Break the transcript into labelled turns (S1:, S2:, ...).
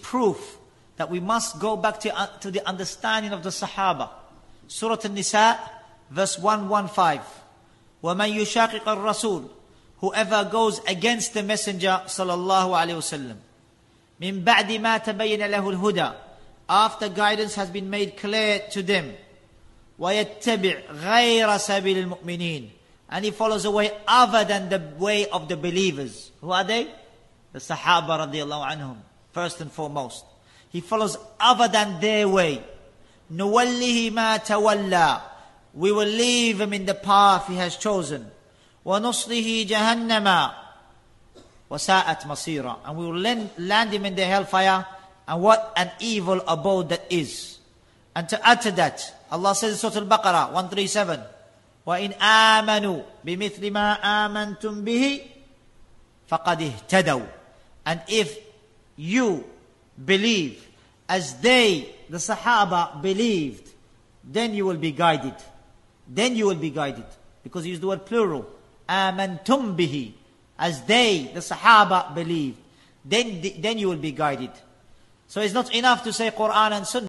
S1: proof that we must go back to, uh, to the understanding of the Sahaba. Surah An-Nisa, verse 115. وَمَنْ يُشَاقِقَ الرَّسُولِ Whoever goes against the Messenger, sallallahu alayhi wasallam. مِنْ بَعْدِ مَا تَبَيَّنَ لَهُ الْهُدَى After guidance has been made clear to them. وَيَتَّبِعْ غَيْرَ سَبِيلِ الْمُؤْمِنِينَ And he follows a way other than the way of the believers. Who are they? The Sahaba radiallahu anhum first and foremost. He follows other than their way. نُوَلِّهِ مَا تَوَلَّى We will leave him in the path he has chosen. وَنُصْلِهِ جَهَنَّمَا وَسَاءَتْ مَصِيرًا And we will land, land him in the hellfire and what an evil abode that is. And to add to that, Allah says in Surah Al-Baqarah 137, وَإِنْ آمَنُوا بِمِثْلِ مَا آمَنْتُمْ بِهِ فَقَدْ اِهْتَدَوْا And if you believe as they, the Sahaba, believed, then you will be guided. Then you will be guided. Because he used the word plural. Amantum bihi. As they, the Sahaba, believed. Then, then you will be guided. So it's not enough to say Quran and Sunnah.